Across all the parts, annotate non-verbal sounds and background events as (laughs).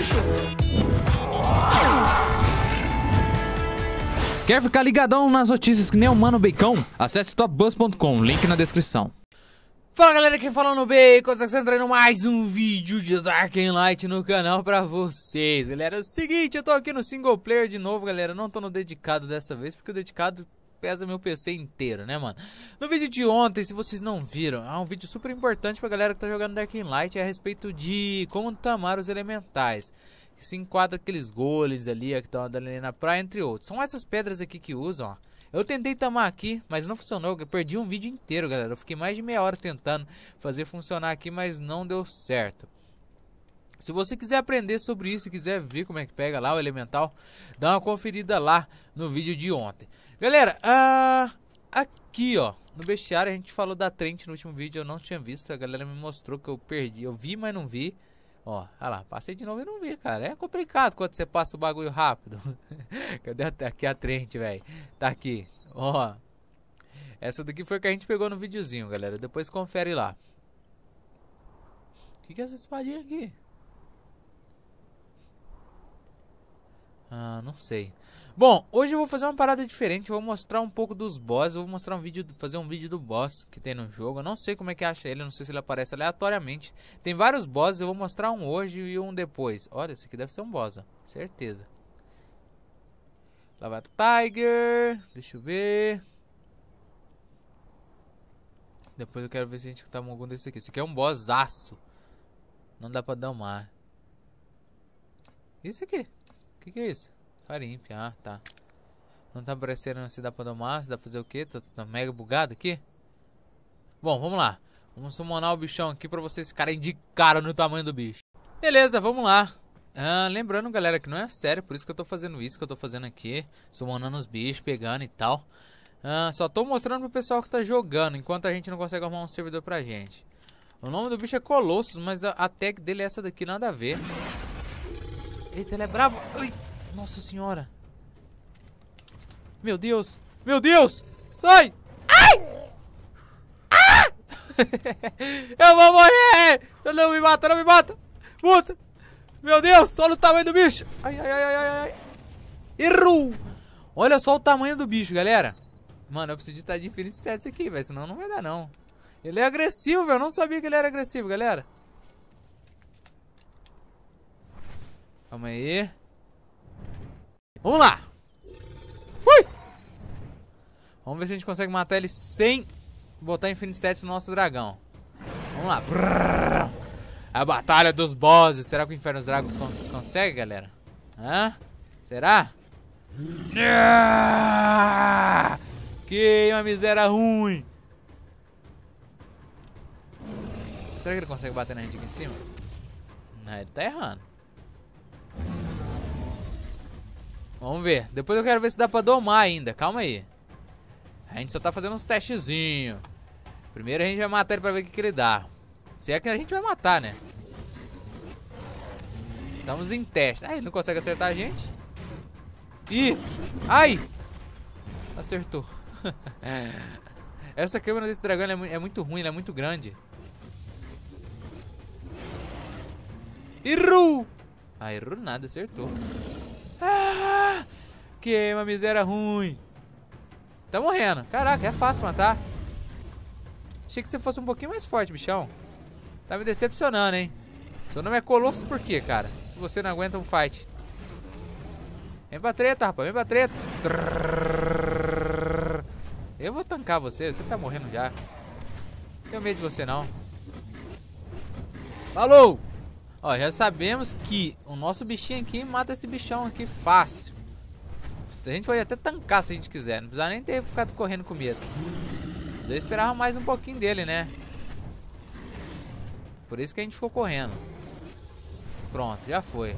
bicho. Quer ficar ligadão nas notícias que nem o Mano Beicão? Acesse topbus.com, link na descrição. Fala galera, aqui falando bem, Consegue entrando mais um vídeo de Dark Light no canal pra vocês Galera, é o seguinte, eu tô aqui no single player de novo, galera Não tô no dedicado dessa vez, porque o dedicado pesa meu PC inteiro, né, mano? No vídeo de ontem, se vocês não viram, é um vídeo super importante pra galera que tá jogando Dark Light é a respeito de como tamar os elementais. Que se enquadra aqueles goles ali, que estão andando ali na praia, entre outros. São essas pedras aqui que usam, ó. Eu tentei tamar aqui, mas não funcionou. Eu perdi um vídeo inteiro, galera. Eu fiquei mais de meia hora tentando fazer funcionar aqui, mas não deu certo. Se você quiser aprender sobre isso, quiser ver como é que pega lá o elemental, dá uma conferida lá no vídeo de ontem. Galera, uh, aqui, ó. No bestiário a gente falou da Trent no último vídeo, eu não tinha visto. A galera me mostrou que eu perdi. Eu vi, mas não vi. Ó, olha lá, passei de novo e não vi, cara. É complicado quando você passa o bagulho rápido. (laughs) Cadê a, aqui a Trent, velho? Tá aqui. Ó. Essa daqui foi que a gente pegou no videozinho, galera. Depois confere lá. O que, que é essa espadinha aqui? Ah, não sei. Bom, hoje eu vou fazer uma parada diferente, vou mostrar um pouco dos boss, vou mostrar um vídeo, fazer um vídeo do boss que tem no jogo. Eu não sei como é que acha ele, não sei se ele aparece aleatoriamente. Tem vários bosses, eu vou mostrar um hoje e um depois. Olha, esse aqui deve ser um boss, ó. certeza. Lá vai Tiger, deixa eu ver. Depois eu quero ver se a gente tá com algum desse aqui. Esse aqui é um bossaço. Não dá pra domar. Isso aqui. O que, que, é isso? Farimp, ah, tá. Não tá aparecendo se dá pra domar, se dá pra fazer o quê? Tô, tô mega bugado aqui. Bom, vamos lá. Vamos summonar o bichão aqui pra vocês ficarem de cara no tamanho do bicho. Beleza, vamos lá. Ah, lembrando, galera, que não é sério, por isso que eu tô fazendo isso que eu tô fazendo aqui. Summonando os bichos, pegando e tal. Ah, só tô mostrando pro pessoal que tá jogando, enquanto a gente não consegue arrumar um servidor pra gente. O nome do bicho é Colossus, mas a, a tag dele é essa daqui, nada a ver. Eita, ele é bravo. Ai, nossa senhora. Meu Deus. Meu Deus. Sai. Ai. Ah! (laughs) Eu vou morrer. Não me mata, não me mata. Puta. Meu Deus, olha o tamanho do bicho. Ai, ai, ai, ai, ai. Errou. Olha só o tamanho do bicho, galera. Mano, eu preciso de estar de Infinity status aqui, velho. Senão não vai dar, não. Ele é agressivo, velho. Eu não sabia que ele era agressivo, galera. Calma aí. Vamos lá. Ui! Vamos ver se a gente consegue matar ele sem botar Infinite Stats no nosso dragão. Vamos lá. A batalha dos bosses. Será que o Inferno dos Dragos con consegue, galera? Hã? Será? Que uma miséria ruim. Será que ele consegue bater na gente aqui em cima? Não, ele tá errando. Vamos ver. Depois eu quero ver se dá pra domar ainda. Calma aí. A gente só tá fazendo uns testezinhos. Primeiro a gente vai matar ele pra ver o que, que ele dá. Se é que a gente vai matar, né? Estamos em teste. Ah, ele não consegue acertar a gente. Ih! Ai! Acertou. (laughs) Essa câmera desse dragão é, é muito ruim, ela é muito grande. Errou! Ah, errou nada, acertou. Queima, é miséria ruim. Tá morrendo. Caraca, é fácil matar. Achei que você fosse um pouquinho mais forte, bichão. Tá me decepcionando, hein? Seu nome é Colossus por quê, cara? Se você não aguenta um fight. Vem pra treta, rapaz. Vem pra treta. Eu vou tancar você. Você tá morrendo já. Não tenho medo de você, não. Falou! Ó, já sabemos que o nosso bichinho aqui mata esse bichão aqui fácil. A gente pode até tancar se a gente quiser. Não precisa nem ter ficado correndo com medo. Mas eu esperava mais um pouquinho dele, né? Por isso que a gente ficou correndo. Pronto, já foi.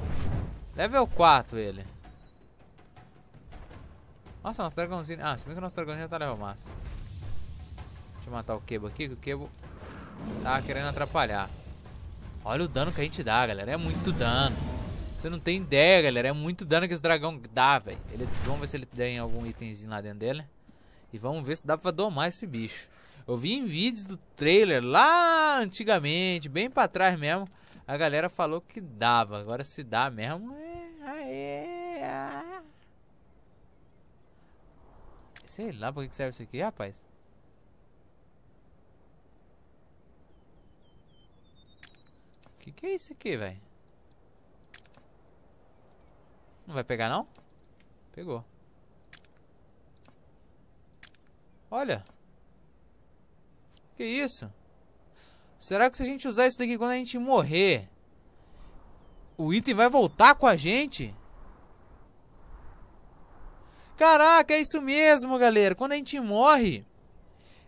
Level 4 ele. Nossa, nosso dragãozinho... Ah, se bem que o nosso dragãozinho já tá level massa. Deixa eu matar o Kebo aqui, que o Kebo tá querendo atrapalhar. Olha o dano que a gente dá, galera. É muito dano. Você não tem ideia, galera. É muito dano que esse dragão dá, velho. Vamos ver se ele tem algum itemzinho lá dentro dele. E vamos ver se dá pra domar esse bicho. Eu vi em vídeos do trailer lá antigamente, bem pra trás mesmo. A galera falou que dava. Agora se dá mesmo, é... é ah. Sei lá pra que serve isso aqui, rapaz. O que, que é isso aqui, velho? Não vai pegar não? Pegou. Olha. Que isso? Será que se a gente usar isso daqui quando a gente morrer, o item vai voltar com a gente? Caraca, é isso mesmo, galera. Quando a gente morre,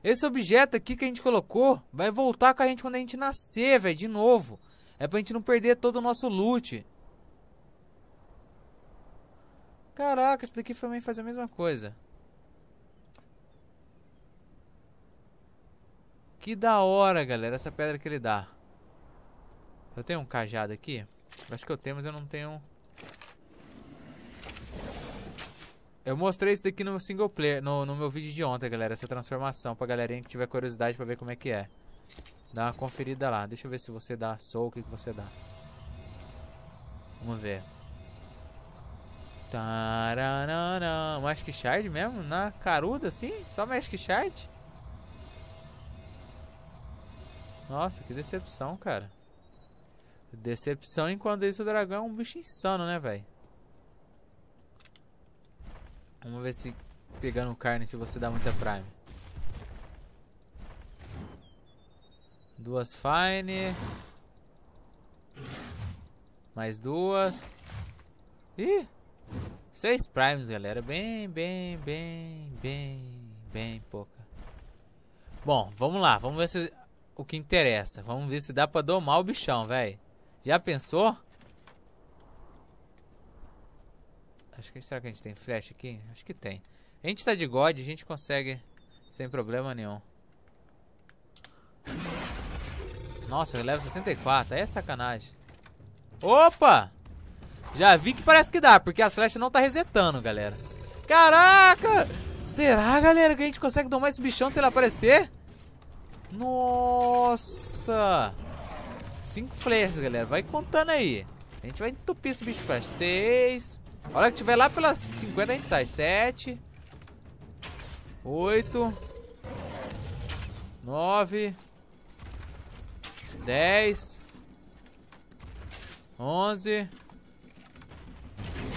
esse objeto aqui que a gente colocou vai voltar com a gente quando a gente nascer, velho, de novo. É pra gente não perder todo o nosso loot. Caraca, esse daqui também faz a mesma coisa. Que da hora, galera, essa pedra que ele dá. Eu tenho um cajado aqui? Acho que eu tenho, mas eu não tenho... Eu mostrei isso daqui no single player, no, no meu vídeo de ontem, galera. Essa transformação, pra galerinha que tiver curiosidade pra ver como é que é. Dá uma conferida lá. Deixa eu ver se você dá soul, o que você dá. Vamos ver. Taranana. Magic Shard mesmo? Na caruda assim? Só Magic Shard? Nossa, que decepção, cara. Decepção enquanto isso o dragão é um bicho insano, né, velho? Vamos ver se pegando carne se você dá muita prime. Duas fine. Mais duas. Ih! Seis primes, galera. Bem, bem, bem, bem, bem pouca. Bom, vamos lá. Vamos ver se o que interessa. Vamos ver se dá pra domar o bichão, velho. Já pensou? Acho que será que a gente tem flash aqui? Acho que tem. A gente tá de God, a gente consegue sem problema nenhum. Nossa, ele leva 64. Aí é sacanagem. Opa! Já vi que parece que dá, porque a Celeste não tá resetando, galera. Caraca! Será, galera, que a gente consegue domar esse bichão se ele aparecer? Nossa! Cinco flechas, galera. Vai contando aí. A gente vai entupir esse bicho de flecha. Seis. A hora que tiver lá pelas 50 a gente sai. Sete. Oito. Nove. Dez. Onze.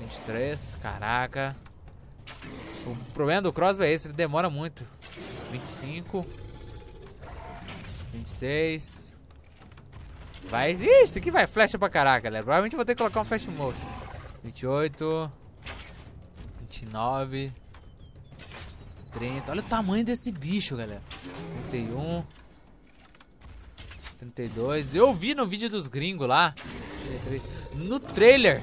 23, caraca. O problema do crossbow é esse, ele demora muito. 25. 26. Vai. Ih, isso aqui vai flecha pra caraca, galera. Provavelmente vou ter que colocar um flash motion. 28. 29. 30. Olha o tamanho desse bicho, galera. 31. 32. Eu vi no vídeo dos gringos lá. 33. No trailer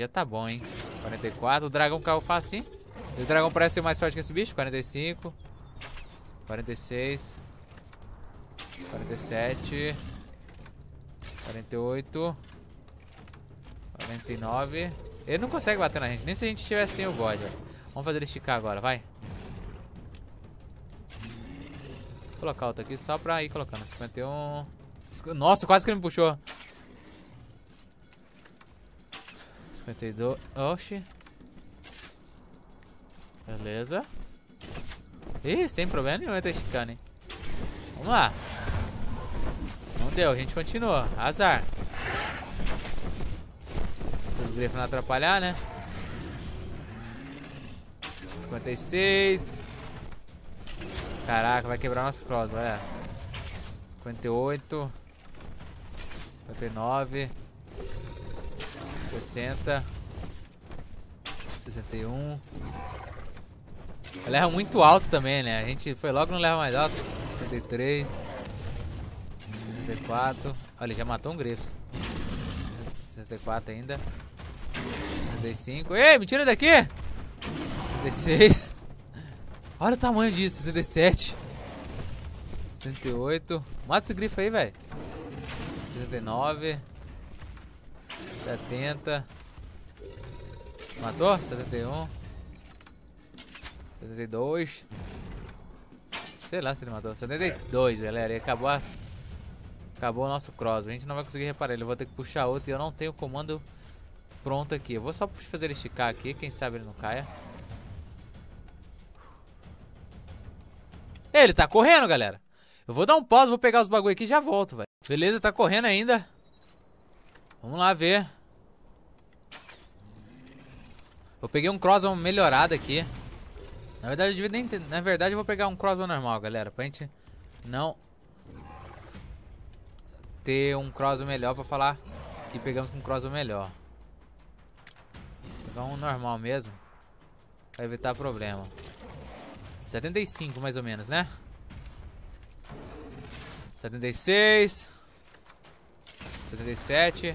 já tá bom, hein? 44. O dragão caiu fácil o dragão parece ser mais forte que esse bicho. 45. 46. 47. 48. 49. Ele não consegue bater na gente. Nem se a gente tivesse sem o God. Vamos fazer ele esticar agora, vai. Vou colocar outro aqui só pra ir colocando. 51. Nossa, quase que ele me puxou. 52. Oxi. Beleza. Ih, sem problema nenhum entra chicane. Vamos lá. Não deu, a gente continua. Azar. Os grifos não atrapalhar, né? 56. Caraca, vai quebrar nosso cross, galera. 58. 59. 60. 61. Ela erra muito alto também, né? A gente foi logo não leva mais alto. 63. 64. Olha, ele já matou um grifo. 64 ainda. 65. Ei, me tira daqui! 66. Olha o tamanho disso. 67. 68. Mata esse grifo aí, velho. 69. 70. Matou? 71. 72. Sei lá se ele matou. 72, é. galera. E acabou as... Acabou o nosso cross. A gente não vai conseguir reparar ele. Eu vou ter que puxar outro e eu não tenho comando pronto aqui. Eu vou só fazer ele esticar aqui. Quem sabe ele não caia. Ele tá correndo, galera. Eu vou dar um pause, vou pegar os bagulho aqui e já volto, velho. Beleza, tá correndo ainda. Vamos lá ver. Eu peguei um crossbow melhorado aqui. Na verdade, eu devia nem Na verdade, eu vou pegar um crossbow normal, galera. Pra gente não... Ter um crossbow melhor pra falar que pegamos um crossbow melhor. Vou pegar um normal mesmo. Pra evitar problema. 75, mais ou menos, né? 76... 77...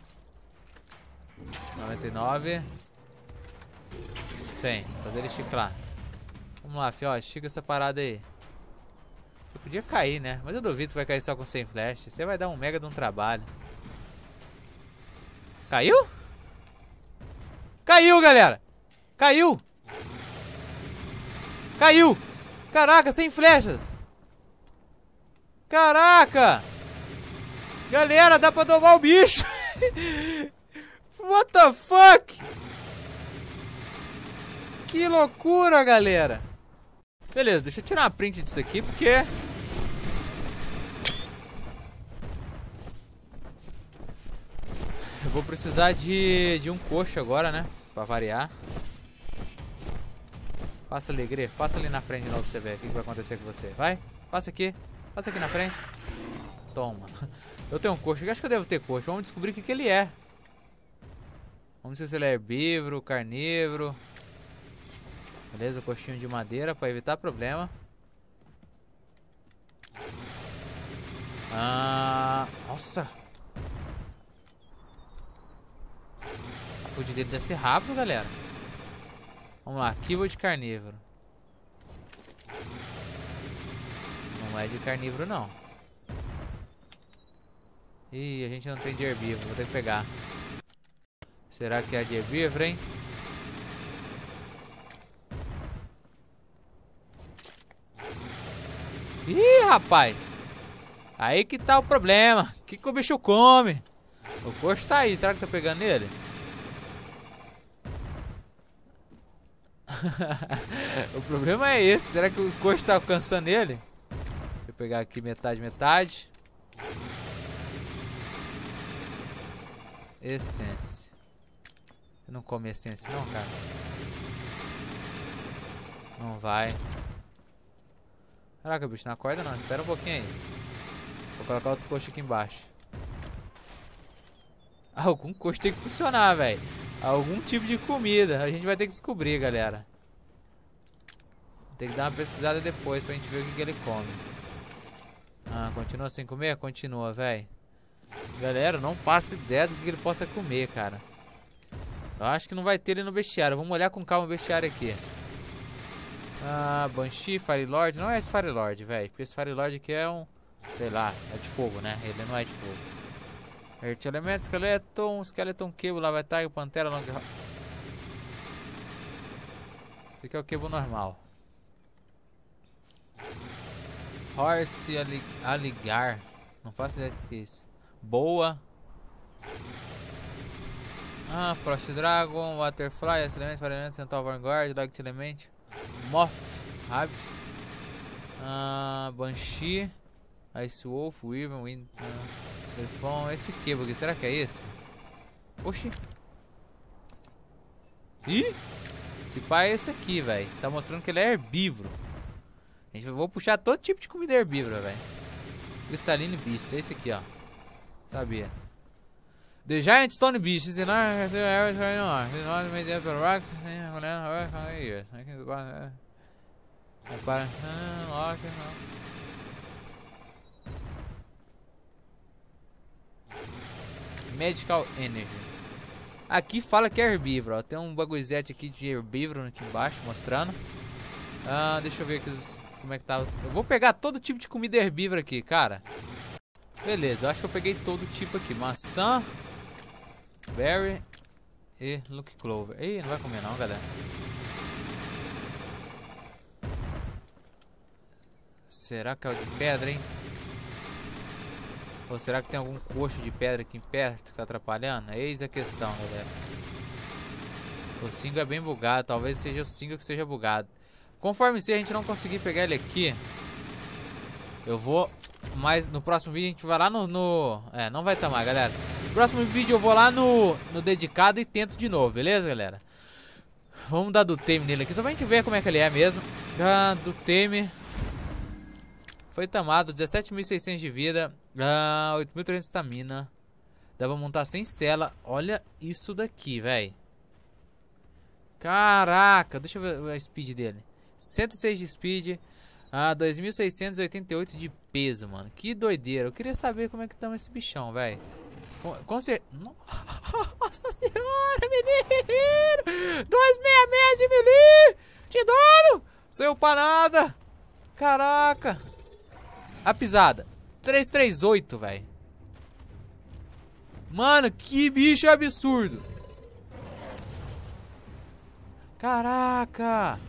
99. 100. Fazer ele chiclar. Vamos lá, fio. Ó, estica essa parada aí. Você podia cair, né? Mas eu duvido que vai cair só com 100 flash. Você vai dar um mega de um trabalho. Caiu? Caiu, galera! Caiu! Caiu! Caraca, sem flechas! Caraca! Galera, dá pra domar o bicho! (laughs) What the fuck? Que loucura, galera. Beleza, deixa eu tirar uma print disso aqui, porque... Eu vou precisar de, de um coxo agora, né? Pra variar. Passa ali, Grefo. Passa ali na frente de novo pra você ver o que vai acontecer com você. Vai. Passa aqui. Passa aqui na frente. Toma. (laughs) Eu tenho um coxo. Eu acho que eu devo ter coxo. Vamos descobrir o que, que ele é. Vamos ver se ele é herbívoro, carnívoro. Beleza, coxinho de madeira para evitar problema. Ah, nossa. A food dele deve ser rápido, galera. Vamos lá, vou de carnívoro. Não é de carnívoro, não. Ih, a gente não tem de herbívoro, vou ter que pegar. Será que é a de é vivre, hein? Ih, rapaz! Aí que tá o problema. O que, que o bicho come? O coxo tá aí. Será que tá pegando nele? (laughs) o problema é esse. Será que o coxo tá alcançando ele? Deixa eu pegar aqui metade, metade. Essência não come essência não, cara. Não vai. Caraca, bicho, não acorda não. Espera um pouquinho aí. Vou colocar outro coxo aqui embaixo. (laughs) Algum coxo tem que funcionar, velho. Algum tipo de comida. A gente vai ter que descobrir, galera. Tem que dar uma pesquisada depois pra gente ver o que, que ele come. Ah, continua sem comer? Continua, velho. Galera, não faço ideia do que ele possa comer, cara. Eu acho que não vai ter ele no bestiário. Vamos olhar com calma o bestiário aqui. Ah, Banshee, Fire Lord. Não é esse Fire Lord, velho. Porque esse Fire Lord aqui é um... Sei lá, é de fogo, né? Ele não é de fogo. Earth Element, Skeleton, Skeleton Cable, Lava Tiger, Pantera, Long... Esse aqui é o Cable normal. Horse, alig Aligar. Não faço ideia do que é isso. Boa. Ah, Frost Dragon, Waterfly, Ice Element, Fire Element, Vanguard, Light Element, Moth, Rabbit, ah, Banshee, Ice Wolf, Weaver, Wind, ah, Delphon. Esse que, será que é esse? Oxi. Ih! Esse pai é esse aqui, velho. Tá mostrando que ele é herbívoro. A gente vai puxar todo tipo de comida herbívora, velho. Cristalino Beast, é esse aqui, ó. Sabia. The giant stone beach is the north the The north made rocks rock on the years. I can uh, Medical Energy. Aqui fala que é herbívoro. Tem um bagulhozete aqui de herbívoro aqui embaixo mostrando. Ah, deixa eu ver aqui os, como é que tá. Eu vou pegar todo tipo de comida herbívora aqui, cara. Beleza, eu acho que eu peguei todo tipo aqui. Maçã. Berry e Luke Clover. Ih, não vai comer não, galera. Será que é o de pedra, hein? Ou será que tem algum coxo de pedra aqui em perto que tá atrapalhando? Eis a questão, galera. O Singo é bem bugado. Talvez seja o Singo que seja bugado. Conforme se a gente não conseguir pegar ele aqui, eu vou... Mas no próximo vídeo a gente vai lá no... no... É, não vai tomar, galera. Próximo vídeo eu vou lá no, no dedicado e tento de novo, beleza, galera? Vamos dar do teme nele aqui, só pra gente ver como é que ele é mesmo. Ah, do teme Foi tamado, 17.600 de vida, ah, 8.300 de estamina. Dá pra montar sem cela. Olha isso daqui, velho. Caraca, deixa eu ver a speed dele. 106 de speed, ah, 2.688 de peso, mano. Que doideira. Eu queria saber como é que tá esse bichão, velho. Com, com Nossa senhora, menino! 266 de mili! Te dano! Seu parada! Caraca! A pisada. 338, velho. Mano, que bicho absurdo. Caraca.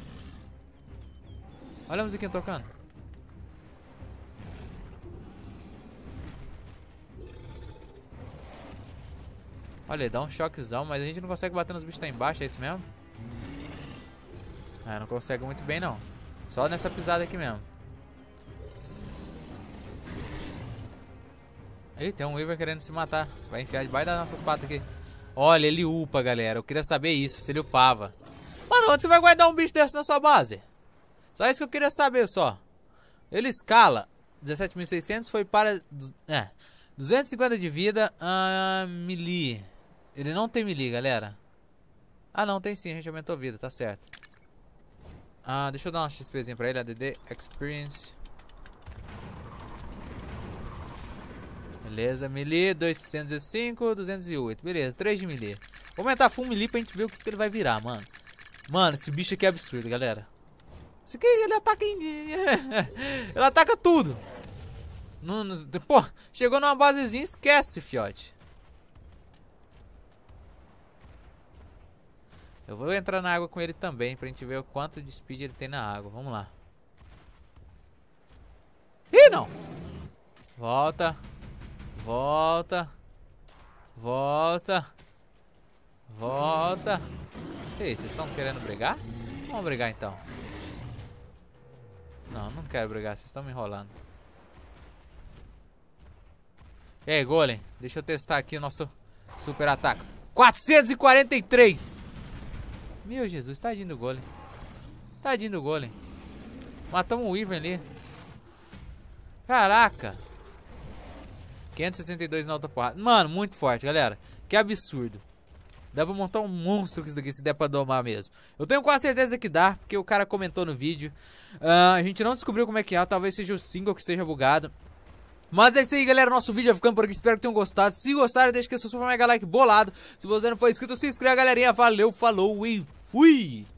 Olha a musiquinha tocando. Olha, dá um choquezão, mas a gente não consegue bater nos bichos lá embaixo, é isso mesmo? É, não consegue muito bem não. Só nessa pisada aqui mesmo. Ih, tem um Weaver querendo se matar. Vai enfiar debaixo das nossas patas aqui. Olha, ele upa, galera. Eu queria saber isso, se ele upava. Mano, onde você vai guardar um bicho desse na sua base? Só isso que eu queria saber, só. Ele escala. 17.600 foi para... É. 250 de vida. Uh, ah, melee. Ele não tem melee, galera. Ah, não, tem sim. A gente aumentou a vida, tá certo. Ah, deixa eu dar uma XPzinha pra ele. ADD Experience. Beleza, melee 205, 208. Beleza, 3 de melee. Vou aumentar full melee pra gente ver o que, que ele vai virar, mano. Mano, esse bicho aqui é absurdo, galera. Esse aqui, ele ataca em... (laughs) ele ataca tudo. pô, chegou numa basezinha, esquece, fiote. Eu vou entrar na água com ele também, pra gente ver o quanto de speed ele tem na água. Vamos lá. Ih, não! Volta. Volta. Volta. Volta. Ei, vocês estão querendo brigar? Vamos brigar então. Não, não quero brigar, vocês estão me enrolando. E aí, Golem, deixa eu testar aqui o nosso super ataque. 443! Meu Jesus, tadinho do golem. Tadinho do golem. Matamos o Wyvern ali. Caraca. 562 na alta porrada. Mano, muito forte, galera. Que absurdo. Dá pra montar um monstro com isso daqui, se der pra domar mesmo. Eu tenho quase certeza que dá, porque o cara comentou no vídeo. Uh, a gente não descobriu como é que é, talvez seja o single que esteja bugado. Mas é isso aí, galera. Nosso vídeo ficando por aqui. Espero que tenham gostado. Se gostaram, deixa aquele seu super mega like bolado. Se você não for inscrito, se inscreva, galerinha. Valeu, falou e fui!